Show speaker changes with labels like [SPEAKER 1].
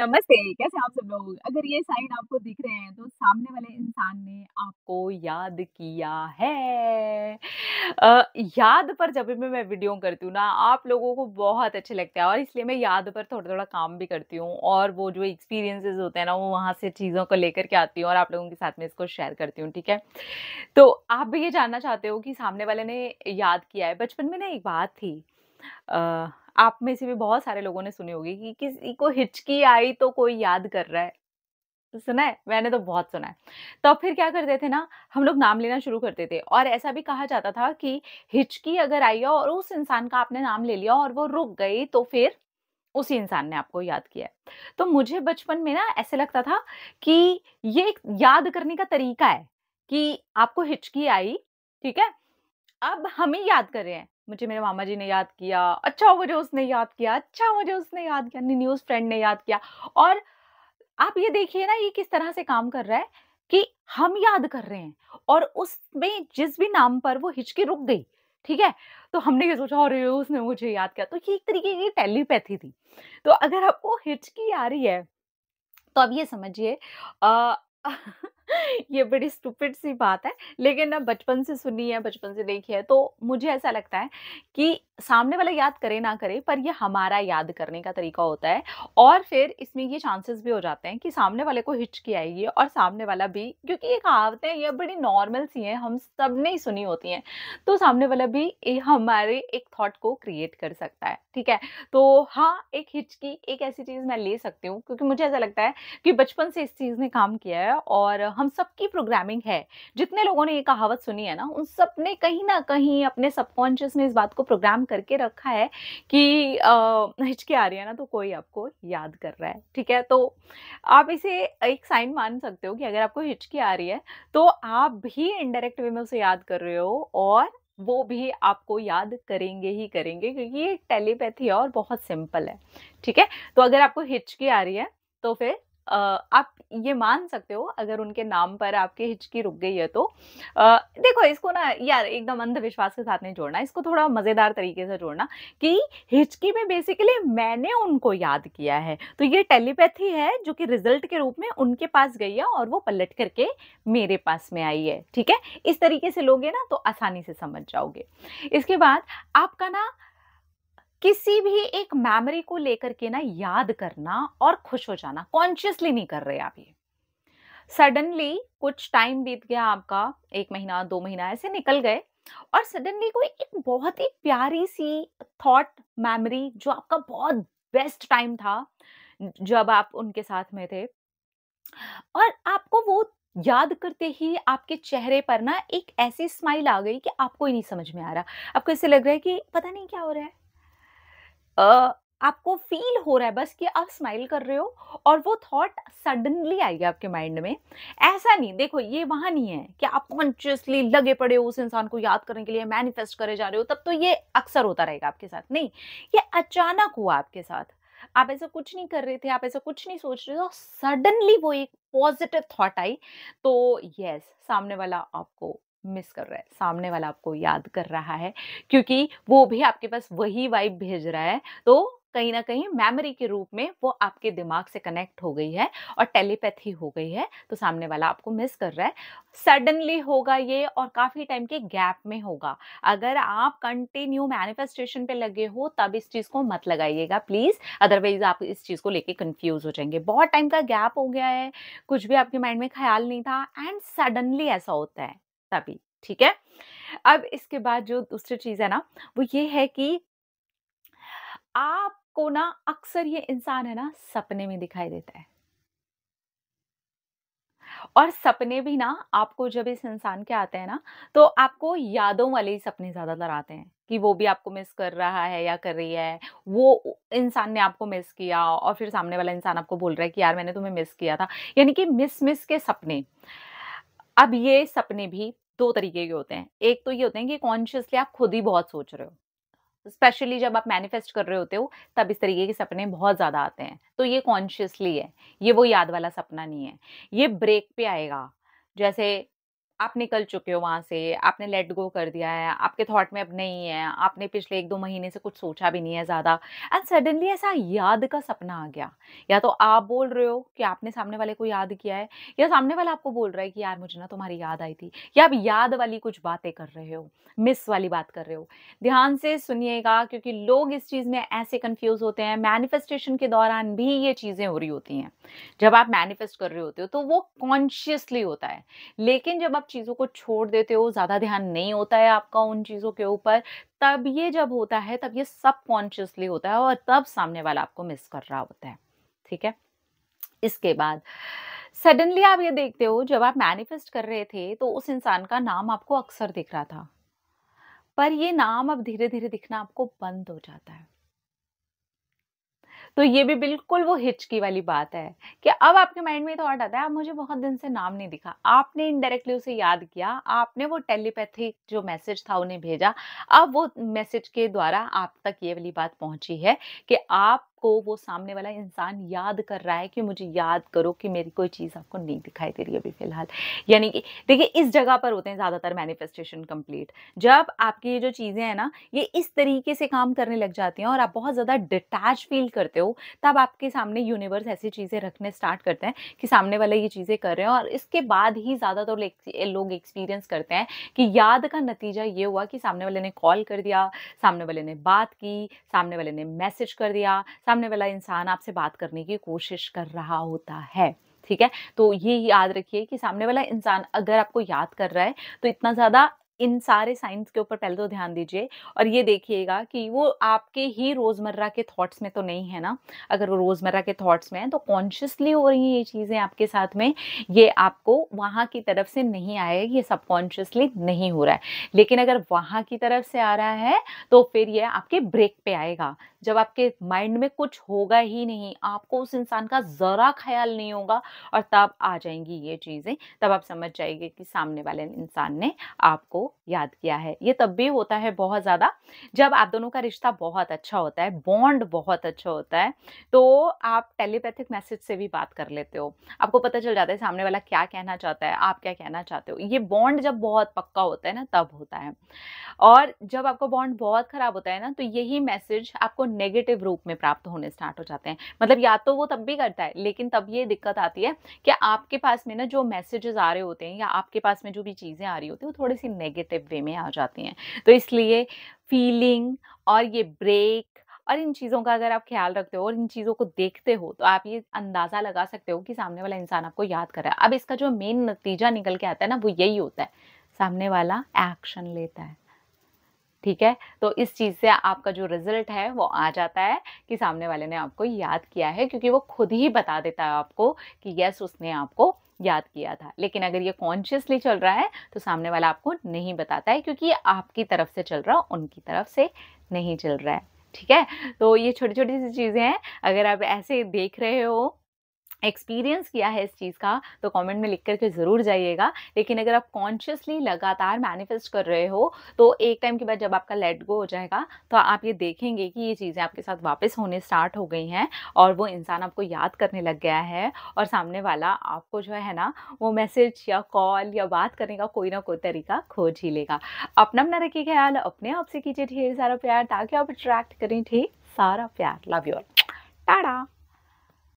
[SPEAKER 1] नमस्ते कैसे आप सब लोग अगर ये साइन आपको दिख रहे हैं तो सामने वाले इंसान ने आपको याद किया है आ, याद पर जब भी मैं वीडियो करती हूँ ना आप लोगों को बहुत अच्छे लगते हैं और इसलिए मैं याद पर थोड़ा थोड़ा काम भी करती हूँ और वो जो एक्सपीरियंसेस होते हैं ना वो वहाँ से चीज़ों को लेकर के आती हूँ और आप लोगों के साथ में इसको शेयर करती हूँ ठीक है तो आप भी ये जानना चाहते हो कि सामने वाले ने याद किया है बचपन में ना एक बात थी आप में से भी बहुत सारे लोगों ने सुनी होगी कि किसी को हिचकी आई तो कोई याद कर रहा है सुना है मैंने तो बहुत सुना है तो फिर क्या करते थे ना हम लोग नाम लेना शुरू करते थे और ऐसा भी कहा जाता था कि हिचकी अगर आई हो और उस इंसान का आपने नाम ले लिया और वो रुक गई तो फिर उसी इंसान ने आपको याद किया तो मुझे बचपन में ना ऐसे लगता था कि ये एक याद करने का तरीका है कि आपको हिचकी आई ठीक है अब हम ही याद कर रहे हैं मुझे मेरे मामा जी ने याद किया अच्छा मुझे उसने याद किया अच्छा मुझे उसने याद किया अपनी न्यूज़ फ्रेंड ने याद किया और आप ये देखिए ना ये किस तरह से काम कर रहा है कि हम याद कर रहे हैं और उसमें जिस भी नाम पर वो हिचकी रुक गई ठीक है तो हमने ये सोचा और उसने मुझे याद किया तो ये एक तरीके की टेलीपैथी थी तो अगर आपको हिचकी आ रही है तो अब ये समझिए ये बड़ी स्टूपिड सी बात है लेकिन ना बचपन से सुनी है बचपन से देखी है तो मुझे ऐसा लगता है कि सामने वाला याद करे ना करे पर ये हमारा याद करने का तरीका होता है और फिर इसमें ये चांसेस भी हो जाते हैं कि सामने वाले को हिचकी आएगी और सामने वाला भी क्योंकि ये कहावतें ये बड़ी नॉर्मल सी हैं हम सब ने ही सुनी होती हैं तो सामने वाला भी हमारे एक थॉट को क्रिएट कर सकता है ठीक है तो हाँ एक हिचकी एक ऐसी चीज़ मैं ले सकती हूँ क्योंकि मुझे ऐसा लगता है कि बचपन से इस चीज़ ने काम किया है और हम सबकी प्रोग्रामिंग है जितने लोगों ने ये कहावत सुनी है ना उन सब ने कहीं ना कहीं अपने सबकॉन्शियस में इस बात को प्रोग्राम करके रखा है कि हिचकी आ रही है ना तो कोई आपको याद कर रहा है ठीक है तो आप इसे एक साइन मान सकते हो कि अगर आपको हिचकी आ रही है तो आप भी इनडायरेक्ट वे में उसे याद कर रहे हो और वो भी आपको याद करेंगे ही करेंगे क्योंकि ये टेलीपैथी है और बहुत सिंपल है ठीक है तो अगर आपको हिचकी आ रही है तो फिर Uh, आप ये मान सकते हो अगर उनके नाम पर आपकी हिचकी रुक गई है तो uh, देखो इसको ना यार एकदम अंधविश्वास के साथ नहीं जोड़ना इसको थोड़ा मज़ेदार तरीके से जोड़ना कि हिचकी में बेसिकली मैंने उनको याद किया है तो ये टेलीपैथी है जो कि रिजल्ट के रूप में उनके पास गई है और वो पलट करके मेरे पास में आई है ठीक है इस तरीके से लोगे ना तो आसानी से समझ जाओगे इसके बाद आपका ना किसी भी एक मेमोरी को लेकर के ना याद करना और खुश हो जाना कॉन्शियसली नहीं कर रहे आप ये सडनली कुछ टाइम बीत गया आपका एक महीना दो महीना ऐसे निकल गए और सडनली कोई एक बहुत ही प्यारी सी थॉट मेमोरी जो आपका बहुत बेस्ट टाइम था जब आप उनके साथ में थे और आपको वो याद करते ही आपके चेहरे पर ना एक ऐसी स्माइल आ गई कि आपको ही नहीं समझ में आ रहा आपको ऐसे लग रहा है कि पता नहीं क्या हो रहा है uh, आपको फील हो रहा है बस कि आप स्माइल कर रहे हो और वो थॉट सडनली आएगा आपके माइंड में ऐसा नहीं देखो ये वहां नहीं है कि आप कॉन्शियसली लगे पड़े हो उस इंसान को याद करने के लिए मैनिफेस्ट करे जा रहे हो तब तो ये अक्सर होता रहेगा आपके साथ नहीं ये अचानक हुआ आपके साथ आप ऐसा कुछ नहीं कर रहे थे आप ऐसा कुछ नहीं सोच रहे थे सडनली वो एक पॉजिटिव थॉट आई तो यस सामने वाला आपको मिस कर रहा है सामने वाला आपको याद कर रहा है क्योंकि वो भी आपके पास वही वाइब भेज रहा है तो कहीं ना कहीं मेमोरी के रूप में वो आपके दिमाग से कनेक्ट हो गई है और टेलीपैथी हो गई है तो सामने वाला आपको मिस कर रहा है सडनली होगा ये और काफ़ी टाइम के गैप में होगा अगर आप कंटिन्यू मैनिफेस्टेशन पे लगे हो तब इस चीज़ को मत लगाइएगा प्लीज़ अदरवाइज आप इस चीज़ को लेके कंफ्यूज हो जाएंगे बहुत टाइम का गैप हो गया है कुछ भी आपके माइंड में ख्याल नहीं था एंड सडनली ऐसा होता है तभी ठीक है अब इसके बाद जो दूसरी चीज़ है ना वो ये है कि आपको ना अक्सर ये इंसान है ना सपने में दिखाई देता है और सपने भी ना आपको जब इस इंसान के आते हैं ना तो आपको यादों वाले ही सपने ज्यादातर आते हैं कि वो भी आपको मिस कर रहा है या कर रही है वो इंसान ने आपको मिस किया और फिर सामने वाला इंसान आपको बोल रहा है कि यार मैंने तुम्हें मिस किया था यानी कि मिस मिस के सपने अब ये सपने भी दो तरीके के होते हैं एक तो ये होते हैं कि कॉन्शियसली आप खुद ही बहुत सोच रहे हो स्पेशली जब आप मैनिफेस्ट कर रहे होते हो तब इस तरीके के सपने बहुत ज़्यादा आते हैं तो ये कॉन्शियसली है ये वो याद वाला सपना नहीं है ये ब्रेक पे आएगा जैसे आप निकल चुके हो वहाँ से आपने लेट गो कर दिया है आपके थॉट में अब नहीं है आपने पिछले एक दो महीने से कुछ सोचा भी नहीं है ज़्यादा एंड सडनली ऐसा याद का सपना आ गया या तो आप बोल रहे हो कि आपने सामने वाले को याद किया है या सामने वाला आपको बोल रहा है कि यार मुझे ना तुम्हारी याद आई थी या आप याद वाली कुछ बातें कर रहे हो मिस वाली बात कर रहे हो ध्यान से सुनिएगा क्योंकि लोग इस चीज़ में ऐसे कन्फ्यूज़ होते हैं मैनिफेस्टेशन के दौरान भी ये चीज़ें हो रही होती हैं जब आप मैनिफेस्ट कर रहे होते हो तो वो कॉन्शियसली होता है लेकिन जब आप चीज़ों को छोड़ देते हो ज़्यादा ध्यान नहीं होता है आपका उन चीज़ों के ऊपर तब ये जब होता है तब ये सब कॉन्शियसली होता है और तब सामने वाला आपको मिस कर रहा होता है ठीक है इसके बाद सडनली आप ये देखते हो जब आप मैनिफेस्ट कर रहे थे तो उस इंसान का नाम आपको अक्सर दिख रहा था पर ये नाम अब धीरे धीरे दिखना आपको बंद हो जाता है तो ये भी बिल्कुल वो हिचकी वाली बात है कि अब आपके माइंड में थॉट आता है आप मुझे बहुत दिन से नाम नहीं दिखा आपने इनडायरेक्टली उसे याद किया आपने वो टेलीपैथी जो मैसेज था उन्हें भेजा अब वो मैसेज के द्वारा आप तक ये वाली बात पहुंची है कि आप को वो सामने वाला इंसान याद कर रहा है कि मुझे याद करो कि मेरी कोई चीज़ आपको नहीं दिखाई दे रही अभी फ़िलहाल यानी कि देखिए इस जगह पर होते हैं ज़्यादातर मैनिफेस्टेशन कंप्लीट जब आपकी ये जो चीज़ें हैं ना ये इस तरीके से काम करने लग जाती हैं और आप बहुत ज़्यादा डिटैच फील करते हो तब आपके सामने यूनिवर्स ऐसी चीज़ें रखने स्टार्ट करते हैं कि सामने वाले ये चीज़ें कर रहे हैं और इसके बाद ही ज़्यादातर लोग एक्सपीरियंस करते हैं कि याद का नतीजा ये हुआ कि सामने वाले ने कॉल कर दिया सामने वाले ने बात की सामने वाले ने मैसेज कर दिया सामने वाला इंसान आपसे बात करने की कोशिश कर रहा होता है ठीक है तो ये याद रखिए कि सामने वाला इंसान अगर आपको याद कर रहा है तो इतना ज़्यादा इन सारे साइंस के ऊपर पहले तो ध्यान दीजिए और ये देखिएगा कि वो आपके ही रोज़मर्रा के थॉट्स में तो नहीं है ना अगर वो रोज़मर्रा के थॉट्स में है तो कॉन्शियसली हो रही हैं ये चीज़ें आपके साथ में ये आपको वहाँ की तरफ से नहीं आएगी ये सबकॉन्शियसली नहीं हो रहा है लेकिन अगर वहाँ की तरफ से आ रहा है तो फिर ये आपके ब्रेक पे आएगा जब आपके माइंड में कुछ होगा ही नहीं आपको उस इंसान का ज़रा ख्याल नहीं होगा और तब आ जाएंगी ये चीज़ें तब आप समझ जाएंगे कि सामने वाले इंसान ने आपको याद किया है ये तब भी होता है बहुत ज़्यादा जब आप दोनों का रिश्ता बहुत अच्छा होता है बॉन्ड बहुत अच्छा होता है तो आप टेलीपैथिक मैसेज से भी बात कर लेते हो आपको पता चल जाता है सामने वाला क्या कहना चाहता है आप क्या कहना चाहते हो ये बॉन्ड जब बहुत पक्का होता है ना तब होता है और जब आपका बॉन्ड बहुत ख़राब होता है ना तो यही मैसेज आपको नेगेटिव मतलब रूप में प्राप्त होने स्टार्ट हो जाते हैं मतलब या तो वो तब भी करता है लेकिन तब ये दिक्कत आती है कि आपके पास में ना जो मैसेजेस आ रहे होते हैं या आपके पास में जो भी चीज़ें आ रही होती हैं वो थोड़ी सी नेगेटिव वे में आ जाती हैं तो इसलिए फीलिंग और ये ब्रेक और इन चीज़ों का अगर आप ख्याल रखते हो और इन चीज़ों को देखते हो तो आप ये अंदाज़ा लगा सकते हो कि सामने वाला इंसान आपको याद कर रहा है अब इसका जो मेन नतीजा निकल के आता है ना वो यही होता है सामने वाला एक्शन लेता है ठीक है तो इस चीज़ से आपका जो रिज़ल्ट है वो आ जाता है कि सामने वाले ने आपको याद किया है क्योंकि वो खुद ही बता देता है आपको कि यस उसने आपको याद किया था लेकिन अगर ये कॉन्शियसली चल रहा है तो सामने वाला आपको नहीं बताता है क्योंकि ये आपकी तरफ से चल रहा उनकी तरफ से नहीं चल रहा है ठीक है तो ये छोटी छोटी सी चीज़ें हैं अगर आप ऐसे देख रहे हो एक्सपीरियंस किया है इस चीज़ का तो कमेंट में लिख करके ज़रूर जाइएगा लेकिन अगर आप कॉन्शियसली लगातार मैनिफेस्ट कर रहे हो तो एक टाइम के बाद जब आपका लेट गो हो जाएगा तो आप ये देखेंगे कि ये चीज़ें आपके साथ वापस होने स्टार्ट हो गई हैं और वो इंसान आपको याद करने लग गया है और सामने वाला आपको जो है ना वो मैसेज या कॉल या बात करने का कोई ना कोई तरीका खोज ही लेगा अपना अपना रखिए ख्याल अपने आप से कीजिए ढेर सारा प्यार ताकि आप अट्रैक्ट करें ठीक सारा प्यार लव योर टाटा